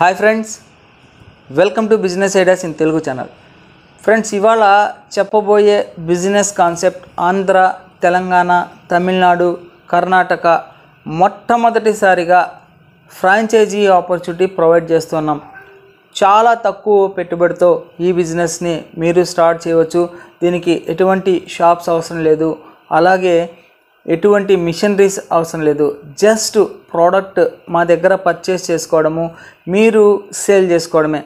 hi friends welcome to business ideas in Telugu channel friends ఇవాళ చెప్పబోయే business concept Andhra Telangana Tamil Nadu Karnataka మొట్టమొదటిసారిగా franchisee opportunity provide చేస్తున్నాం చాలా తక్కువ పెట్టుబడితో ఈ బిజినెస్ని మీరు స్టార్ట్ చేయవచ్చు దీనికి ఎటువంటి షాప్స్ అవసరం లేదు అలాగే ఎటువంటి మిషనరీస్ అవసరం లేదు జస్ట్ ప్రోడక్ట్ మా దగ్గర పర్చేస్ చేసుకోవడము మీరు సేల్ చేసుకోవడమే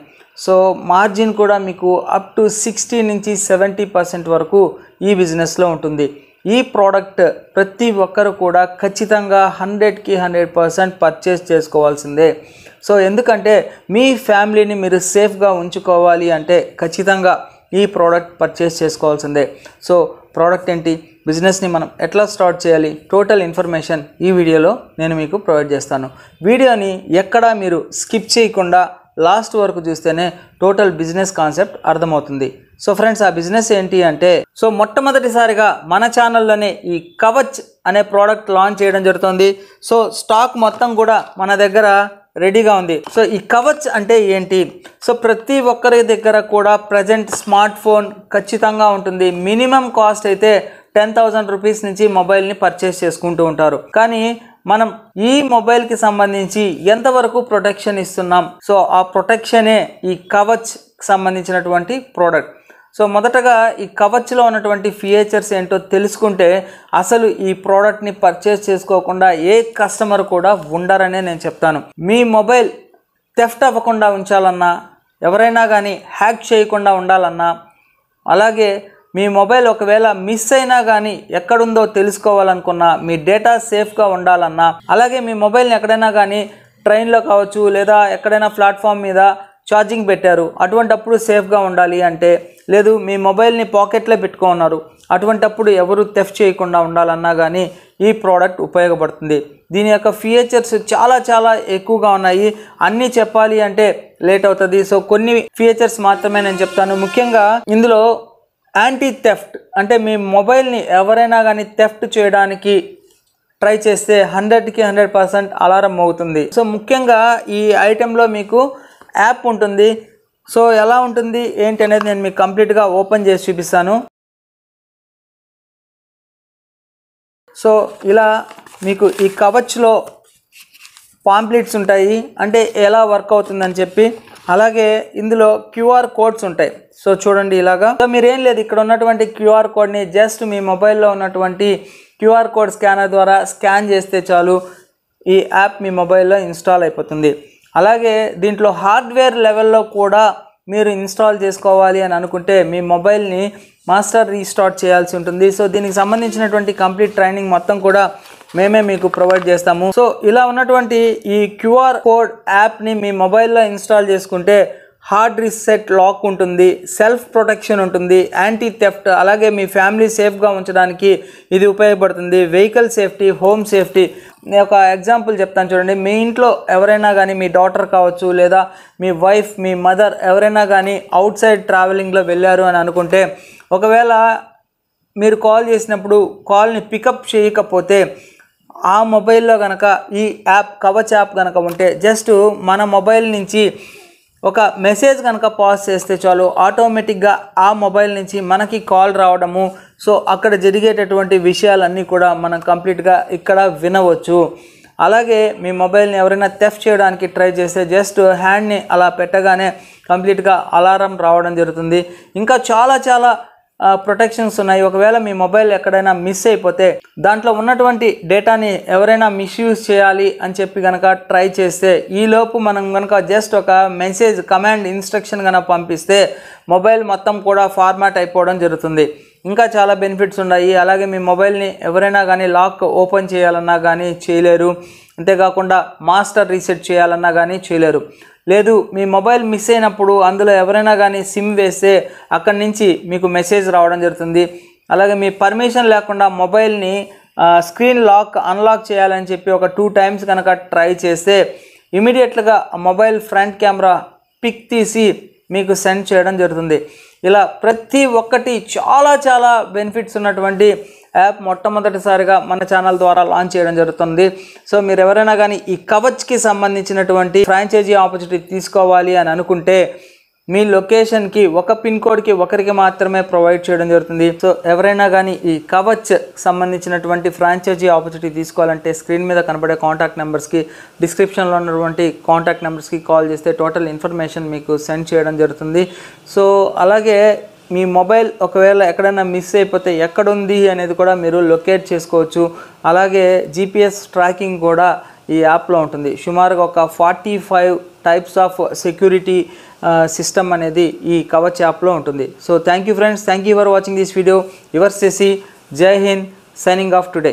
సో మార్జిన్ కూడా మీకు అప్ టు సిక్స్టీ నుంచి సెవెంటీ పర్సెంట్ వరకు ఈ బిజినెస్లో ఉంటుంది ఈ ప్రోడక్ట్ ప్రతి ఒక్కరు కూడా ఖచ్చితంగా హండ్రెడ్కి హండ్రెడ్ పర్సెంట్ పర్చేస్ చేసుకోవాల్సిందే సో ఎందుకంటే మీ ఫ్యామిలీని మీరు సేఫ్గా ఉంచుకోవాలి అంటే ఖచ్చితంగా ఈ ప్రోడక్ట్ పర్చేస్ చేసుకోవాల్సిందే సో ప్రోడక్ట్ ఏంటి బిజినెస్ని మనం ఎట్లా స్టార్ట్ చేయాలి టోటల్ ఇన్ఫర్మేషన్ ఈ వీడియోలో నేను మీకు ప్రొవైడ్ చేస్తాను వీడియోని ఎక్కడా మీరు స్కిప్ చేయకుండా లాస్ట్ వరకు చూస్తేనే టోటల్ బిజినెస్ కాన్సెప్ట్ అర్థమవుతుంది సో ఫ్రెండ్స్ ఆ బిజినెస్ ఏంటి అంటే సో మొట్టమొదటిసారిగా మన ఛానల్లోనే ఈ కవచ్ అనే ప్రోడక్ట్ లాంచ్ చేయడం జరుగుతుంది సో స్టాక్ మొత్తం కూడా మన దగ్గర రెడీగా ఉంది సో ఈ కవచ్ అంటే ఏంటి సో ప్రతి ఒక్కరి దగ్గర కూడా ప్రజెంట్ స్మార్ట్ ఫోన్ ఖచ్చితంగా ఉంటుంది మినిమం కాస్ట్ అయితే టెన్ థౌజండ్ రూపీస్ నుంచి మొబైల్ని పర్చేస్ చేసుకుంటూ ఉంటారు కానీ మనం ఈ మొబైల్కి సంబంధించి ఎంతవరకు ప్రొటెక్షన్ ఇస్తున్నాం సో ఆ ప్రొటెక్షనే ఈ కవచ్ సంబంధించినటువంటి ప్రోడక్ట్ సో మొదటగా ఈ కవచ్లో ఉన్నటువంటి ఫీచర్స్ ఏంటో తెలుసుకుంటే అసలు ఈ ప్రోడక్ట్ని పర్చేస్ చేసుకోకుండా ఏ కస్టమర్ కూడా ఉండరనే నేను చెప్తాను మీ మొబైల్ తెఫ్ట్ అవ్వకుండా ఉంచాలన్నా ఎవరైనా కానీ హ్యాక్ చేయకుండా ఉండాలన్నా అలాగే మీ మొబైల్ ఒకవేళ మిస్ అయినా కానీ ఎక్కడుందో తెలుసుకోవాలనుకున్నా మీ డేటా సేఫ్గా ఉండాలన్నా అలాగే మీ మొబైల్ని ఎక్కడైనా కానీ ట్రైన్లో కావచ్చు లేదా ఎక్కడైనా ప్లాట్ఫామ్ మీద ఛార్జింగ్ పెట్టారు అటువంటప్పుడు సేఫ్గా ఉండాలి అంటే లేదు మీ మొబైల్ని పాకెట్లో పెట్టుకున్నారు అటువంటప్పుడు ఎవరు తెఫ్ చేయకుండా ఉండాలన్నా కానీ ఈ ప్రోడక్ట్ ఉపయోగపడుతుంది దీని యొక్క ఫీచర్స్ చాలా చాలా ఎక్కువగా ఉన్నాయి అన్నీ చెప్పాలి అంటే లేట్ అవుతుంది సో కొన్ని ఫీచర్స్ మాత్రమే నేను చెప్తాను ముఖ్యంగా ఇందులో యాంటీ థెఫ్ట్ అంటే మీ మొబైల్ని ఎవరైనా కానీ థెఫ్ట్ చేయడానికి ట్రై చేస్తే హండ్రెడ్కి హండ్రెడ్ పర్సెంట్ అలారం అవుతుంది సో ముఖ్యంగా ఈ ఐటెంలో మీకు యాప్ ఉంటుంది సో ఎలా ఉంటుంది ఏంటి అనేది నేను మీకు కంప్లీట్గా ఓపెన్ చేసి చూపిస్తాను సో ఇలా మీకు ఈ కవచ్లో పాంప్లెట్స్ ఉంటాయి అంటే ఎలా వర్క్ అవుతుందని చెప్పి అలాగే ఇందులో క్యూఆర్ కోడ్స్ ఉంటాయి సో చూడండి ఇలాగా సో మీరేం లేదు ఇక్కడ ఉన్నటువంటి క్యూఆర్ కోడ్ని జస్ట్ మీ మొబైల్లో ఉన్నటువంటి క్యూఆర్ కోడ్ స్కానర్ ద్వారా స్కాన్ చేస్తే చాలు ఈ యాప్ మీ మొబైల్లో ఇన్స్టాల్ అయిపోతుంది అలాగే దీంట్లో హార్డ్వేర్ లెవెల్లో కూడా మీరు ఇన్స్టాల్ చేసుకోవాలి అని అనుకుంటే మీ మొబైల్ని మాస్టర్ రీస్టార్ట్ చేయాల్సి ఉంటుంది సో దీనికి సంబంధించినటువంటి కంప్లీట్ ట్రైనింగ్ మొత్తం కూడా మేమే మీకు ప్రొవైడ్ చేస్తాము సో ఇలా ఉన్నటువంటి ఈ క్యూఆర్ కోడ్ యాప్ని మీ మొబైల్లో ఇన్స్టాల్ చేసుకుంటే హార్డ్ రీసెట్ లాక్ ఉంటుంది సెల్ఫ్ ప్రొటెక్షన్ ఉంటుంది యాంటీ థెఫ్ట్ అలాగే మీ ఫ్యామిలీ సేఫ్గా ఉంచడానికి ఇది ఉపయోగపడుతుంది వెహికల్ సేఫ్టీ హోమ్ సేఫ్టీ నేను ఒక ఎగ్జాంపుల్ చెప్తాను చూడండి మీ ఇంట్లో ఎవరైనా కానీ మీ డాటర్ కావచ్చు లేదా మీ వైఫ్ మీ మదర్ ఎవరైనా కానీ అవుట్ సైడ్ ట్రావెలింగ్లో వెళ్ళారు అని అనుకుంటే ఒకవేళ మీరు కాల్ చేసినప్పుడు కాల్ని పికప్ చేయకపోతే ఆ మొబైల్లో కనుక ఈ యాప్ కవచ్ యాప్ కనుక ఉంటే జస్ట్ మన మొబైల్ నుంచి ఒక మెసేజ్ కనుక పాస్ చేస్తే చాలు ఆటోమేటిక్గా ఆ మొబైల్ నుంచి మనకి కాల్ రావడము సో అక్కడ జరిగేటటువంటి విషయాలన్నీ కూడా మనం కంప్లీట్గా ఇక్కడ వినవచ్చు అలాగే మీ మొబైల్ని ఎవరైనా తెఫ్ చేయడానికి ట్రై చేస్తే జస్ట్ హ్యాండ్ని అలా పెట్టగానే కంప్లీట్గా అలారం రావడం జరుగుతుంది ఇంకా చాలా చాలా ప్రొటెక్షన్స్ ఉన్నాయి ఒకవేళ మీ మొబైల్ ఎక్కడైనా మిస్ అయిపోతే దాంట్లో ఉన్నటువంటి డేటాని ఎవరైనా మిస్యూజ్ చేయాలి అని చెప్పి కనుక ట్రై చేస్తే ఈలోపు మనం కనుక జస్ట్ ఒక మెసేజ్ కమాండ్ ఇన్స్ట్రక్షన్ కనుక పంపిస్తే మొబైల్ మొత్తం కూడా ఫార్మాట్ అయిపోవడం జరుగుతుంది ఇంకా చాలా బెనిఫిట్స్ ఉన్నాయి అలాగే మీ మొబైల్ని ఎవరైనా కానీ లాక్ ఓపెన్ చేయాలన్నా కానీ చేయలేరు అంతేకాకుండా మాస్టర్ రీసెట్ చేయాలన్నా కానీ చేయలేరు లేదు మీ మొబైల్ మిస్ అయినప్పుడు అందులో ఎవరైనా కానీ సిమ్ వేస్తే అక్కడి నుంచి మీకు మెసేజ్ రావడం జరుగుతుంది అలాగే మీ పర్మిషన్ లేకుండా మొబైల్ని స్క్రీన్ లాక్ అన్లాక్ చేయాలని చెప్పి ఒక టూ టైమ్స్ కనుక ట్రై చేస్తే ఇమీడియట్గా మొబైల్ ఫ్రంట్ కెమెరా పిక్ తీసి మీకు సెండ్ చేయడం జరుగుతుంది ఇలా ప్రతి ఒక్కటి చాలా చాలా బెనిఫిట్స్ ఉన్నటువంటి యాప్ మొట్టమొదటిసారిగా మన ఛానల్ ద్వారా లాంచ్ చేయడం జరుగుతుంది సో మీరు ఎవరైనా కానీ ఈ కవచ్కి సంబంధించినటువంటి ఫ్రాంచైజీ ఆపర్చునిటీ తీసుకోవాలి అని అనుకుంటే మీ లొకేషన్కి ఒక పిన్ కోడ్కి ఒకరికి మాత్రమే ప్రొవైడ్ చేయడం జరుగుతుంది సో ఎవరైనా కానీ ఈ కవచ్ సంబంధించినటువంటి ఫ్రాంచైజీ ఆపర్చునిటీ తీసుకోవాలంటే స్క్రీన్ మీద కనబడే కాంటాక్ట్ నెంబర్స్కి డిస్క్రిప్షన్లో ఉన్నటువంటి కాంటాక్ట్ నెంబర్స్కి కాల్ చేస్తే టోటల్ ఇన్ఫర్మేషన్ మీకు సెండ్ చేయడం జరుగుతుంది సో అలాగే మీ మొబైల్ ఒకవేళ ఎక్కడైనా మిస్ అయిపోతే ఎక్కడుంది అనేది కూడా మీరు లొకేట్ చేసుకోవచ్చు అలాగే జిపిఎస్ ట్రాకింగ్ కూడా ఈ యాప్లో ఉంటుంది సుమారుగా ఒక forty five types of security system అనేది ఈ కవచ్ యాప్లో ఉంటుంది so thank you friends thank you for watching this video your సెసి జై హింద్ సైనింగ్ ఆఫ్ టుడే